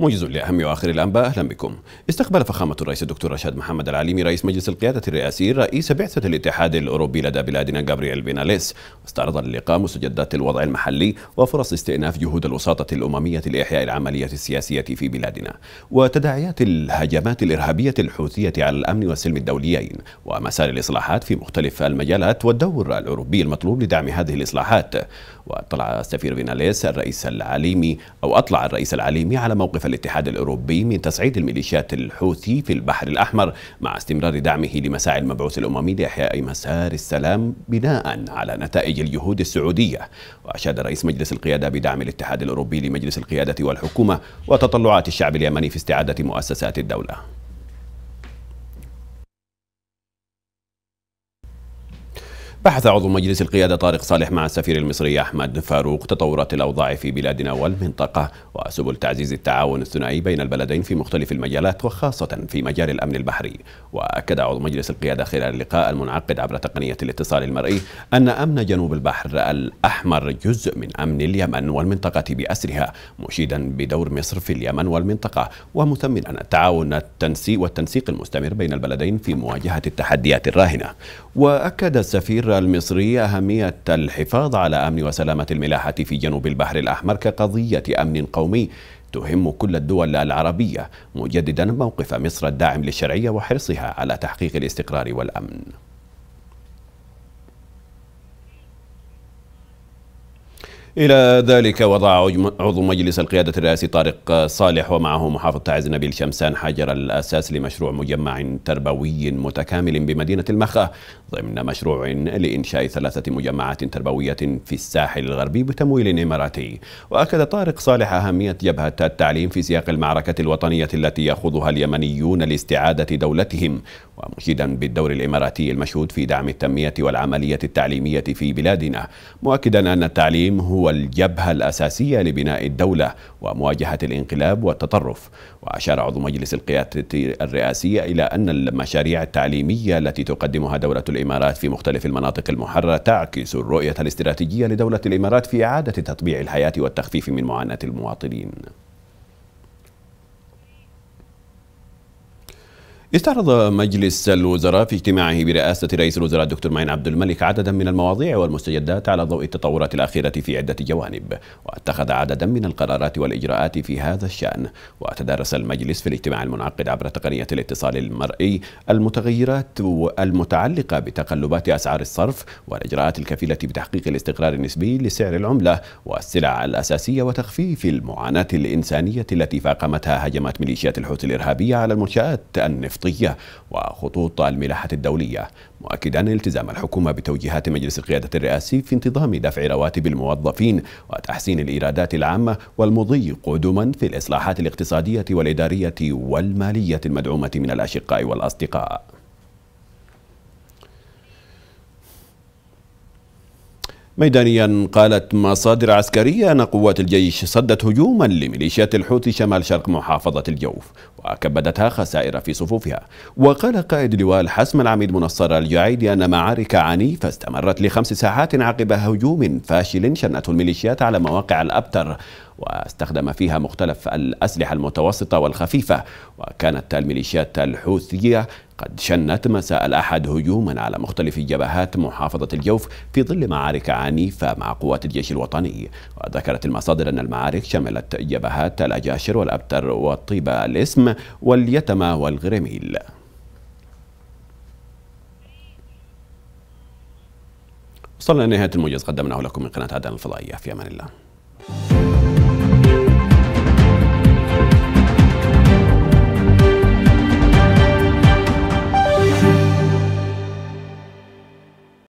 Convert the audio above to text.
موجز لأهم وآخر الأنباء أهلا بكم استقبل فخامة الرئيس الدكتور رشاد محمد العليمي رئيس مجلس القيادة الرئاسي رئيس بعثة الاتحاد الأوروبي لدى بلادنا جابرييل بيناليس واستعرض اللقاء مستجدات الوضع المحلي وفرص استئناف جهود الوساطة الأممية لإحياء العملية السياسية في بلادنا وتداعيات الهجمات الإرهابية الحوثية على الأمن والسلم الدوليين ومسار الإصلاحات في مختلف المجالات والدور الأوروبي المطلوب لدعم هذه الإصلاحات واطلع السفير بيناليس الرئيس العليمي أو أطلع الرئيس العليمي على موقف الاتحاد الأوروبي من تصعيد الميليشيات الحوثي في البحر الأحمر مع استمرار دعمه لمساعي المبعوث الأممي لإحياء مسار السلام بناء على نتائج الجهود السعودية وأشاد رئيس مجلس القيادة بدعم الاتحاد الأوروبي لمجلس القيادة والحكومة وتطلعات الشعب اليمني في استعادة مؤسسات الدولة بحث عضو مجلس القيادة طارق صالح مع السفير المصري أحمد فاروق تطورات الأوضاع في بلادنا والمنطقة وسبل تعزيز التعاون الثنائي بين البلدين في مختلف المجالات وخاصة في مجال الأمن البحري وأكد عضو مجلس القيادة خلال اللقاء المنعقد عبر تقنية الاتصال المرئي أن أمن جنوب البحر الأحمر جزء من أمن اليمن والمنطقة بأسرها مشيدا بدور مصر في اليمن والمنطقة ومثمنا التعاون التنسيق والتنسيق المستمر بين البلدين في مواجهة التحديات الراهنة وأكد السفير تقرر المصرية أهمية الحفاظ على أمن وسلامة الملاحة في جنوب البحر الأحمر كقضية أمن قومي تهم كل الدول العربية مجددا موقف مصر الداعم للشرعية وحرصها على تحقيق الاستقرار والأمن إلى ذلك وضع عضو مجلس القيادة الرئاسي طارق صالح ومعه محافظ تعز نبيل شمسان حجر الأساس لمشروع مجمع تربوي متكامل بمدينة المخا ضمن مشروع لإنشاء ثلاثة مجمعات تربوية في الساحل الغربي بتمويل إماراتي وأكد طارق صالح أهمية جبهة التعليم في سياق المعركة الوطنية التي يخوضها اليمنيون لاستعادة دولتهم ومشيدا بالدور الإماراتي المشهود في دعم التنمية والعملية التعليمية في بلادنا مؤكدا أن التعليم هو هو الجبهة الأساسية لبناء الدولة ومواجهة الانقلاب والتطرف وأشار عضو مجلس القيادة الرئاسية إلى أن المشاريع التعليمية التي تقدمها دولة الإمارات في مختلف المناطق المحررة تعكس الرؤية الاستراتيجية لدولة الإمارات في إعادة تطبيع الحياة والتخفيف من معاناة المواطنين استعرض مجلس الوزراء في اجتماعه برئاسة رئيس الوزراء الدكتور معين عبد الملك عددا من المواضيع والمستجدات على ضوء التطورات الأخيرة في عدة جوانب واتخذ عددا من القرارات والإجراءات في هذا الشأن وتدارس المجلس في الاجتماع المنعقد عبر تقنية الاتصال المرئي المتغيرات المتعلقة بتقلبات أسعار الصرف والإجراءات الكفيلة بتحقيق الاستقرار النسبي لسعر العملة والسلع الأساسية وتخفيف المعاناة الإنسانية التي فاقمتها هجمات ميليشيات الحوثي الإرهابية على المنشآت النفط النفطية وخطوط الملاحة الدولية مؤكدا التزام الحكومة بتوجيهات مجلس القيادة الرئاسي في انتظام دفع رواتب الموظفين وتحسين الإيرادات العامة والمضي قدما في الإصلاحات الاقتصادية والإدارية والمالية المدعومة من الأشقاء والأصدقاء ميدانيا قالت مصادر عسكرية أن قوات الجيش صدت هجوما لميليشيات الحوثي شمال شرق محافظة الجوف وكبدتها خسائر في صفوفها وقال قائد لواء الحسم العميد منصر الجعيدي أن معارك عنيفة استمرت لخمس ساعات عقب هجوم فاشل شنته الميليشيات على مواقع الأبتر واستخدم فيها مختلف الأسلحة المتوسطة والخفيفة وكانت الميليشيات الحوثية قد شنت مساء الأحد هجوما على مختلف جبهات محافظة الجوف في ظل معارك عنيفة مع قوات الجيش الوطني وذكرت المصادر أن المعارك شملت جبهات الأجاشر والأبتر والطيبة الاسم واليتمى والغرميل وصلنا لنهاية الموجز قدمناه لكم من قناة عدن الفضائية في أمان الله